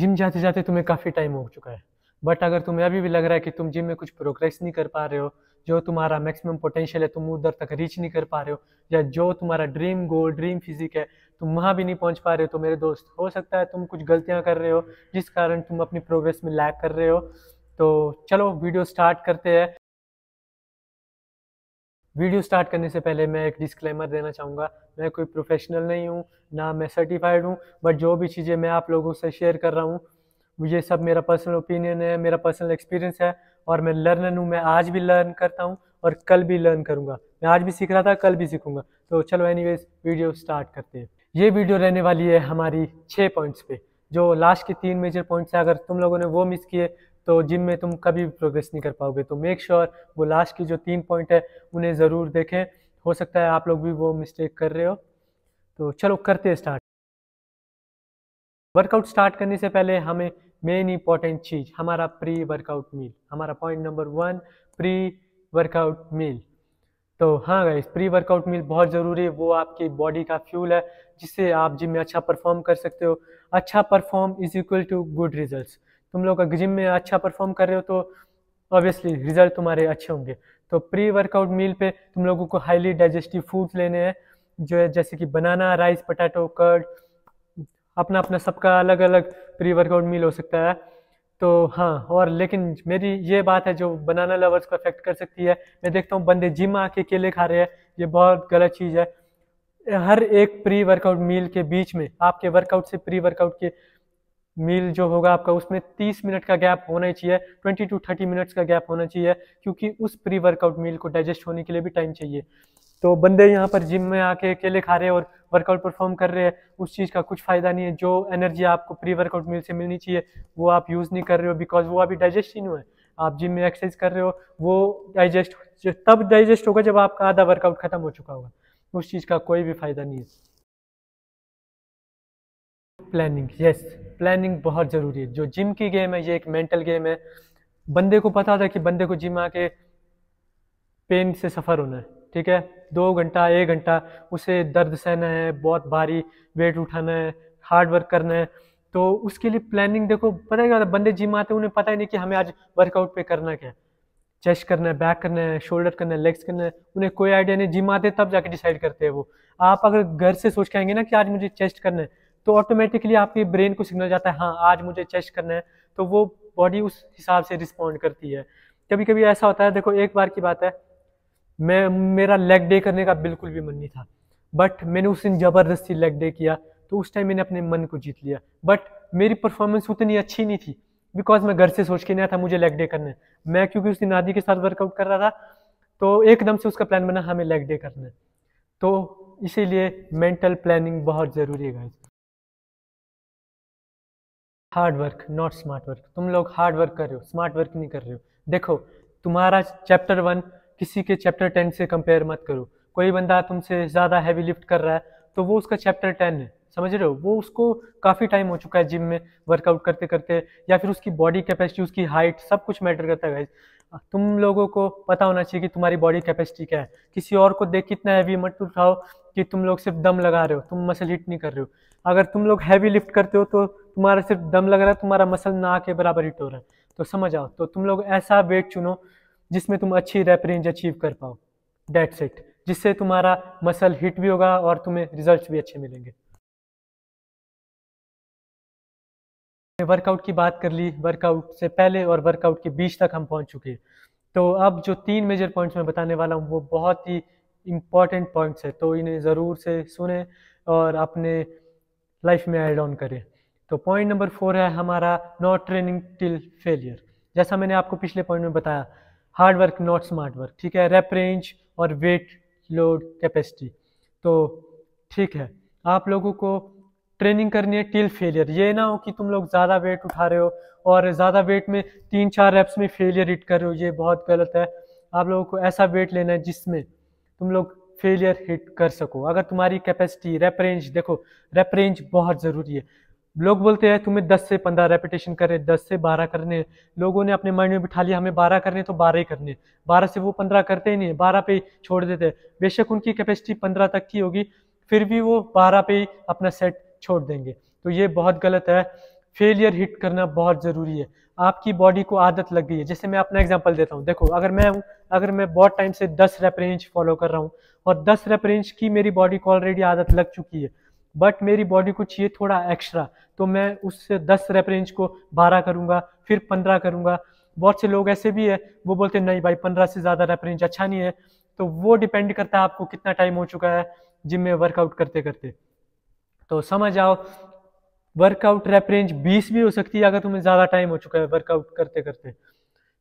Gym जाते जाते तुम्हें काफ़ी टाइम हो चुका है बट अगर तुम्हें अभी भी लग रहा है कि तुम जिम में कुछ प्रोग्रेस नहीं कर पा रहे हो जो तुम्हारा मैक्सिमम पोटेंशियल है तुम उधर तक रीच नहीं कर पा रहे हो या जो तुम्हारा ड्रीम गोल ड्रीम फिजिक है तुम वहाँ भी नहीं पहुँच पा रहे हो तो मेरे दोस्त हो सकता है तुम कुछ गलतियाँ कर रहे हो जिस कारण तुम अपनी प्रोग्रेस में लैक कर रहे हो तो चलो वीडियो स्टार्ट करते हैं वीडियो स्टार्ट करने से पहले मैं एक डिस्क्लेमर देना चाहूँगा मैं कोई प्रोफेशनल नहीं हूँ ना मैं सर्टिफाइड हूँ बट जो भी चीज़ें मैं आप लोगों से शेयर कर रहा हूँ मुझे सब मेरा पर्सनल ओपिनियन है मेरा पर्सनल एक्सपीरियंस है और मैं लर्नर हूँ मैं आज भी लर्न करता हूँ और कल भी लर्न करूँगा मैं आज भी सीख रहा था कल भी सीखूँगा तो चलो एनी वीडियो स्टार्ट करते हैं ये वीडियो रहने वाली है हमारी छः पॉइंट्स पे जो लास्ट के तीन मेजर पॉइंट्स हैं अगर तुम लोगों ने वो मिस किए तो जिम में तुम कभी भी प्रोग्रेस नहीं कर पाओगे तो मेक श्योर sure वो लास्ट की जो तीन पॉइंट है उन्हें ज़रूर देखें हो सकता है आप लोग भी वो मिस्टेक कर रहे हो तो चलो करते हैं स्टार्ट वर्कआउट स्टार्ट करने से पहले हमें मेन इंपॉर्टेंट चीज़ हमारा प्री वर्कआउट मील हमारा point number one pre workout meal तो हाँ गाइस प्री वर्कआउट मील बहुत ज़रूरी है वो आपकी बॉडी का फ्यूल है जिससे आप जिम में अच्छा परफॉर्म कर सकते हो अच्छा perform is equal to good results तुम लोग अगर जिम में अच्छा परफॉर्म कर रहे हो तो ऑब्वियसली रिजल्ट तुम्हारे अच्छे होंगे तो प्री वर्कआउट मील पे तुम लोगों को हाईली डाइजेस्टिव फूड्स लेने हैं जो है जैसे कि बनाना राइस पटाटो कर्ड अपना अपना सबका अलग अलग प्री वर्कआउट मील हो सकता है तो हाँ और लेकिन मेरी ये बात है जो बनाना लवर्स को अफेक्ट कर सकती है मैं देखता हूँ बंदे जिम आके केले खा रहे हैं ये बहुत गलत चीज़ है हर एक प्री वर्कआउट मील के बीच में आपके वर्कआउट से प्री वर्कआउट के मील जो होगा आपका उसमें 30 मिनट का गैप होना ही चाहिए 20 टू 30 मिनट्स का गैप होना चाहिए क्योंकि उस प्री वर्कआउट मील को डाइजेस्ट होने के लिए भी टाइम चाहिए तो बंदे यहाँ पर जिम में आके केले खा रहे हैं और वर्कआउट परफॉर्म कर रहे हैं उस चीज़ का कुछ फ़ायदा नहीं है जो एनर्जी आपको प्री वर्कआउट मील से मिलनी चाहिए वो आप यूज़ नहीं कर रहे हो बिकॉज वो अभी डाइजेस्ट ही नहीं हुआ है आप जिम में एक्सरसाइज कर रहे हो वो डाइजेस्ट तब डाइजेस्ट होगा जब आपका आधा वर्कआउट खत्म हो चुका होगा उस चीज़ का कोई भी फ़ायदा नहीं है प्लानिंग यस yes. प्लानिंग बहुत ज़रूरी है जो जिम की गेम है ये एक मेंटल गेम है बंदे को पता था कि बंदे को जिम आके पेन से सफ़र होना है ठीक है दो घंटा एक घंटा उसे दर्द सहना है बहुत भारी वेट उठाना है हार्ड वर्क करना है तो उसके लिए प्लानिंग देखो पता क्या बंदे जिम आते हैं उन्हें पता ही नहीं कि हमें आज वर्कआउट पे करना क्या चेस्ट करना है बैक करना है शोल्डर करना है लेग्स करना है उन्हें कोई आइडिया नहीं जिम आते तब जाके डिसाइड करते हैं वो आप अगर घर से सोच के आएंगे ना कि आज मुझे चेस्ट करना है तो ऑटोमेटिकली आपके ब्रेन को सिग्नल जाता है हाँ आज मुझे चेस्ट करना है तो वो बॉडी उस हिसाब से रिस्पॉन्ड करती है कभी कभी ऐसा होता है देखो एक बार की बात है मैं मेरा लेग डे करने का बिल्कुल भी मन नहीं था बट मैंने उस दिन ज़बरदस्ती लेग डे किया तो उस टाइम मैंने अपने मन को जीत लिया बट मेरी परफॉर्मेंस उतनी अच्छी नहीं थी बिकॉज मैं घर से सोच के नहीं था मुझे लेग डे करना है मैं क्योंकि उस दिन आदि के साथ वर्कआउट कर रहा था तो एकदम से उसका प्लान बना हाँ, हमें लेग डे करना है तो इसीलिए मेंटल प्लानिंग बहुत ज़रूरी है guys hard work not smart work तुम लोग हार्ड वर्क कर रहे हो स्मार्ट वर्क नहीं कर रहे हो देखो तुम्हारा चैप्टर वन किसी के चैप्टर टेन से कंपेयर मत करो कोई बंदा तुमसे ज़्यादा हैवी लिफ्ट कर रहा है तो वो उसका चैप्टर टेन है समझ रहे हो वो उसको काफ़ी टाइम हो चुका है जिम में वर्कआउट करते करते या फिर उसकी बॉडी कैपेसिटी उसकी हाइट सब कुछ मैटर करता है तुम लोगों को पता होना चाहिए कि तुम्हारी बॉडी कैपेसिटी क्या है किसी और को देख कितना हैवी मत उठाओ कि तुम लोग सिर्फ दम लगा रहे हो तुम मसल हिट नहीं कर रहे हो अगर तुम लोग हैवी लिफ्ट करते हो तो तुम्हारा सिर्फ दम लग रहा है तुम्हारा मसल ना के बराबर हिट हो रहा है तो समझ आओ तो तुम लोग ऐसा वेट चुनो जिसमें तुम अच्छी रेप रेंज अचीव कर पाओ डेट सेट जिससे तुम्हारा मसल हिट भी होगा और तुम्हें रिजल्ट भी अच्छे मिलेंगे वर्कआउट की बात कर ली वर्कआउट से पहले और वर्कआउट के बीच तक हम पहुंच चुके हैं तो अब जो तीन मेजर पॉइंट्स मैं बताने वाला हूँ वो बहुत ही इम्पॉर्टेंट पॉइंट्स है तो इन्हें ज़रूर से सुने और अपने लाइफ में एड ऑन करें तो पॉइंट नंबर फोर है हमारा नॉट ट्रेनिंग टिल फेलियर जैसा मैंने आपको पिछले पॉइंट में बताया hard work not smart work ठीक है रेप रेंज और वेट लोड कैपेसिटी तो ठीक है आप लोगों को ट्रेनिंग करनी है टिल फेलियर ये ना हो कि तुम लोग ज़्यादा वेट उठा रहे हो और ज़्यादा वेट में तीन चार रेप्स में फेलियर हिट कर रहे हो ये बहुत गलत है आप लोगों को ऐसा वेट लेना है जिसमें तुम लोग फेलियर हिट कर सको अगर तुम्हारी कैपेसिटी रेप रेंज देखो रेप रेंज बहुत ज़रूरी है लोग बोलते हैं तुम्हें 10 से 15 रेपिटेशन करें 10 से 12 करने लोगों ने अपने माइंड में बिठा लिया हमें 12 करने तो 12 ही करने 12 से वो 15 करते ही नहीं 12 पे छोड़ देते हैं बेशक उनकी कैपेसिटी 15 तक की होगी फिर भी वो 12 पे अपना सेट छोड़ देंगे तो ये बहुत गलत है फेलियर हिट करना बहुत ज़रूरी है आपकी बॉडी को आदत लग गई है जैसे मैं अपना एग्जांपल देता हूँ देखो अगर मैं हूँ अगर मैं बहुत टाइम से दस रेप रेंज फॉलो कर रहा हूँ और दस रेप रेंज की मेरी बॉडी को ऑलरेडी आदत लग चुकी है बट मेरी बॉडी को चाहिए थोड़ा एक्स्ट्रा तो मैं उससे दस रेप रेंज को बारह करूँगा फिर पंद्रह करूँगा बहुत से लोग ऐसे भी है वो बोलते हैं नहीं भाई पंद्रह से ज़्यादा रेप रेंज अच्छा नहीं है तो वो डिपेंड करता है आपको कितना टाइम हो चुका है जिम में वर्कआउट करते करते तो समझ आओ वर्कआउट रेप रेंज बीस भी हो सकती है अगर तुम्हें ज़्यादा टाइम हो चुका है वर्कआउट करते करते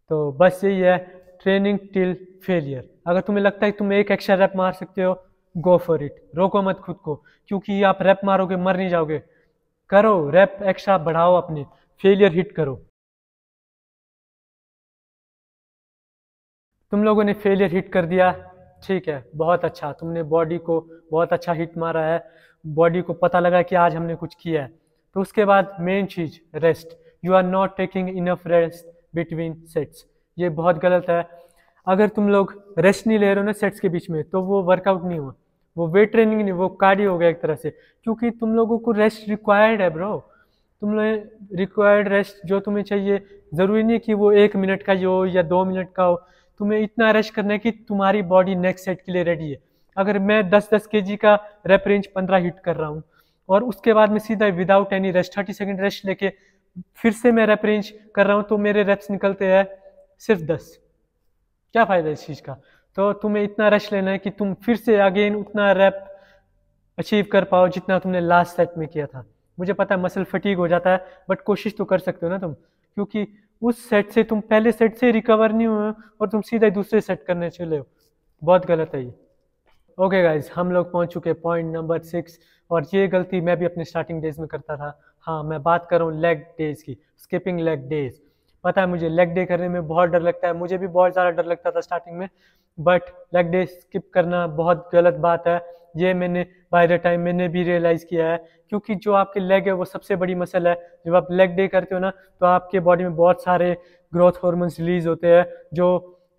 तो बस यही है ट्रेनिंग टिल फेलियर अगर तुम्हें लगता है कि तुम एक एक्स्ट्रा रैप मार सकते हो गो फॉर इट रोको मत खुद को क्योंकि आप रैप मारोगे मर नहीं जाओगे करो रैप एक्स्ट्रा बढ़ाओ अपने फेलियर हिट करो तुम लोगों ने फेलियर हिट कर दिया ठीक है बहुत अच्छा तुमने बॉडी को बहुत अच्छा हिट मारा है बॉडी को पता लगा कि आज हमने कुछ किया है तो उसके बाद मेन चीज़ rest you are not taking enough rest between sets ये बहुत गलत है अगर तुम लोग रेस्ट नहीं ले रहे हो ना सेट्स के बीच में तो वो वर्कआउट नहीं हुआ वो वेट ट्रेनिंग नहीं वो कार्डियो हो गया एक तरह से क्योंकि तुम लोगों को रेस्ट रिक्वायर्ड है ब्रो तुम लोग रिक्वायर्ड रेस्ट जो तुम्हें चाहिए ज़रूरी नहीं कि वो एक मिनट का ही हो या दो मिनट का हो तुम्हें इतना रेस्ट करना है कि तुम्हारी बॉडी नेक्स्ट सेट के लिए रेडी है अगर मैं दस दस के जी का रेप रेंज पंद्रह हिट कर रहा हूँ और उसके बाद में सीधा without any rest thirty second rest लेके फिर से मैं रेप रेंज कर रहा हूँ तो मेरे रेप्स निकलते हैं सिर्फ दस क्या फ़ायदा इस चीज़ का तो तुम्हें इतना रेस्ट लेना है कि तुम फिर से अगेन उतना रैप अचीव कर पाओ जितना तुमने लास्ट सेट में किया था मुझे पता है मसल फटीक हो जाता है बट कोशिश तो कर सकते हो ना तुम क्योंकि उस सेट से तुम पहले सेट से रिकवर नहीं हुए और तुम सीधा दूसरे सेट करने चले हो बहुत गलत है ये ओके गाइज हम लोग पहुंच चुके पॉइंट नंबर सिक्स और ये गलती मैं भी अपने स्टार्टिंग डेज में करता था हाँ मैं बात कर रहा हूँ लेग डेज की स्किपिंग लेग डेज पता है मुझे लेग डे करने में बहुत डर लगता है मुझे भी बहुत ज़्यादा डर लगता था स्टार्टिंग में बट लेग डे स्किप करना बहुत गलत बात है ये मैंने बाय द टाइम मैंने भी रियलाइज़ किया है क्योंकि जो आपके लेग है वो सबसे बड़ी मसल है जब आप लेग डे करते हो ना तो आपके बॉडी में बहुत सारे ग्रोथ हॉर्मोन्स रिलीज होते हैं जो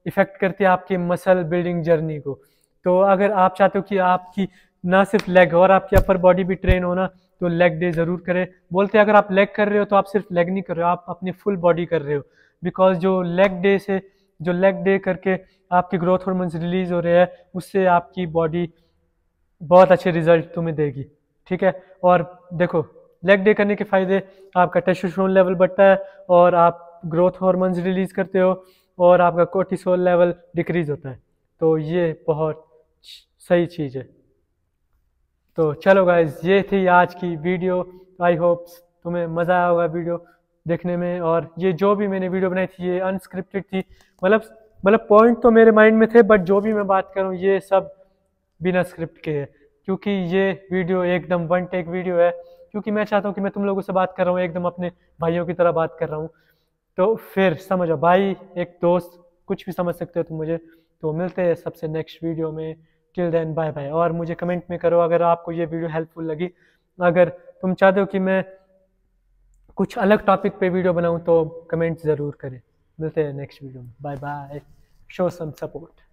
इफ़ेक्ट करते हैं आपकी मसल बिल्डिंग जर्नी को तो अगर आप चाहते हो कि आपकी ना सिर्फ लेग और आपकी अपर बॉडी भी ट्रेन होना तो लेग डे ज़रूर करें बोलते हैं अगर आप लेग कर रहे हो तो आप सिर्फ लेग नहीं कर रहे हो आप अपनी फुल बॉडी कर रहे हो बिकॉज जो लेग डे से जो लेग डे करके आपके ग्रोथ हार्मोन्स रिलीज हो रहे हैं उससे आपकी बॉडी बहुत अच्छे रिजल्ट तुम्हें देगी ठीक है और देखो लेग डे करने के फ़ायदे आपका टेस्टोस्टेरोन लेवल बढ़ता है और आप ग्रोथ हॉर्मोन्स रिलीज करते हो और आपका कोर्टिसोल लेवल डिक्रीज होता है तो ये बहुत सही चीज़ है तो चलो गाइज ये थी आज की वीडियो आई होप्स तुम्हें मज़ा आया होगा वीडियो देखने में और ये जो भी मैंने वीडियो बनाई थी ये अनस्क्रिप्टेड थी मतलब मतलब पॉइंट तो मेरे माइंड में थे बट जो भी मैं बात करूँ ये सब बिना स्क्रिप्ट के है क्योंकि ये वीडियो एकदम वन टेक वीडियो है क्योंकि मैं चाहता हूँ कि मैं तुम लोगों से बात कर रहा हूँ एकदम अपने भाइयों की तरह बात कर रहा हूँ तो फिर समझो भाई एक दोस्त कुछ भी समझ सकते हो तुम मुझे तो मिलते हैं सबसे नेक्स्ट वीडियो में टिल देन बाय बाय और मुझे कमेंट में करो अगर आपको ये वीडियो हेल्पफुल लगी अगर तुम चाहते हो कि मैं कुछ अलग टॉपिक पे वीडियो बनाऊं तो कमेंट ज़रूर करें मिलते हैं नेक्स्ट वीडियो में bye bye show some support